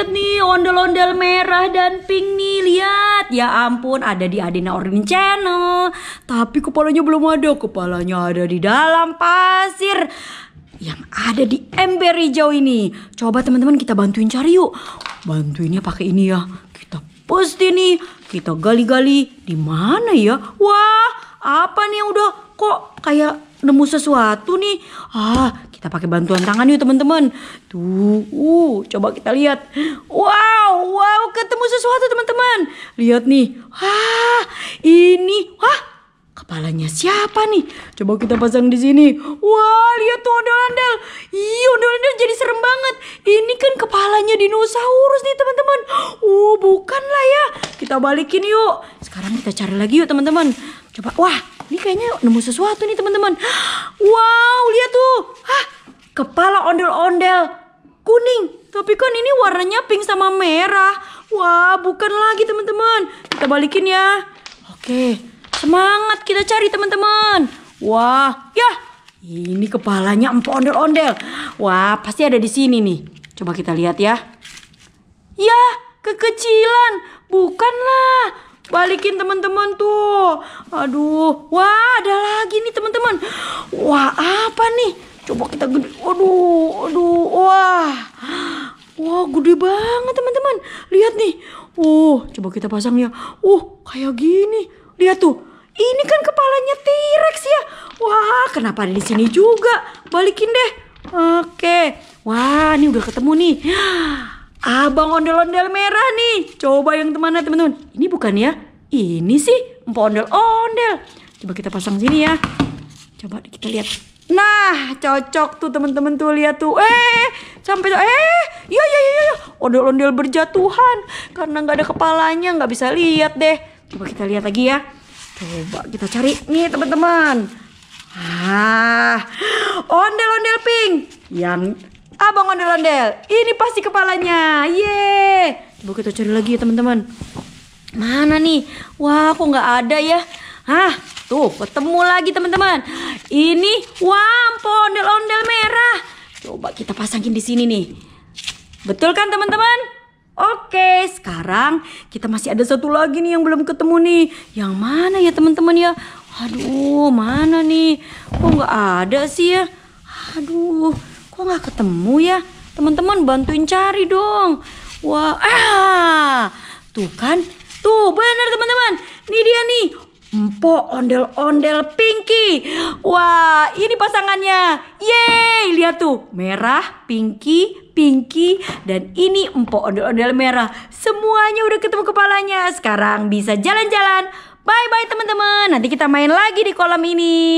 lihat nih ondel-ondel merah dan pink nih lihat ya ampun ada di Adina Ordin Channel tapi kepalanya belum ada kepalanya ada di dalam pasir yang ada di ember hijau ini coba teman-teman kita bantuin cari yuk bantuinnya pakai ini ya kita pasti nih kita gali-gali di mana ya wah apa nih udah kok kayak nemu sesuatu nih. Ah, kita pakai bantuan tangan yuk teman-teman. Tuh, uh, coba kita lihat. Wow, wow, ketemu sesuatu teman-teman. Lihat nih. Wah, ini, wah, kepalanya siapa nih? Coba kita pasang di sini. Wah, lihat tuh ondel-ondel. Ih, ondel-ondel jadi serem banget. Ini kan kepalanya dinosaurus nih, teman-teman. Oh, uh, bukan lah ya. Kita balikin yuk. Sekarang kita cari lagi yuk, teman-teman. Coba, wah, ini kayaknya nemu sesuatu nih teman-teman. Wow, lihat tuh. Hah, kepala ondel-ondel kuning. Tapi kan ini warnanya pink sama merah. Wah, bukan lagi teman-teman. Kita balikin ya. Oke, semangat kita cari teman-teman. Wah, ya. Ini kepalanya empuk ondel-ondel. Wah, pasti ada di sini nih. Coba kita lihat ya. Ya, kekecilan. Bukanlah. Balikin teman-teman tuh. Aduh. Wah, ada lagi nih teman-teman. Wah, apa nih? Coba kita gede. Aduh, aduh. Wah. Wah, gede banget teman-teman. Lihat nih. Uh, coba kita pasang ya. Uh, kayak gini. Lihat tuh. Ini kan kepalanya T-Rex ya. Wah, kenapa ada di sini juga? Balikin deh. Oke. Wah, ini udah ketemu nih. Abang ondel-ondel merah nih. Coba yang temannya teman-teman. Ini bukan ya? Ini sih empok ondel-ondel. Coba kita pasang sini ya. Coba kita lihat. Nah, cocok tuh teman-teman tuh lihat tuh. Eh, sampai eh, iya iya iya iya. Ondel-ondel berjatuhan karena nggak ada kepalanya, nggak bisa lihat deh. Coba kita lihat lagi ya. Coba kita cari nih teman-teman. Ah, ondel-ondel pink yang Abang ondel-ondel. Ini pasti kepalanya. Ye. Coba kita cari lagi ya teman-teman. Mana nih? Wah, kok nggak ada ya? Hah, tuh ketemu lagi teman-teman. Ini wampo ondel-ondel merah. Coba kita pasangin di sini nih. Betul kan teman-teman? Oke, sekarang kita masih ada satu lagi nih yang belum ketemu nih. Yang mana ya teman-teman ya? Aduh, mana nih? Kok nggak ada sih ya? Aduh, kok nggak ketemu ya? Teman-teman bantuin cari dong. Wah, ah, tuh kan? Tuh bener teman-teman. Ini dia nih. Empok ondel-ondel Pinky. Wah, ini pasangannya. Yeay, lihat tuh. Merah, Pinky, Pinky, dan ini empok ondel-ondel merah. Semuanya udah ketemu kepalanya. Sekarang bisa jalan-jalan. Bye-bye teman-teman. Nanti kita main lagi di kolam ini.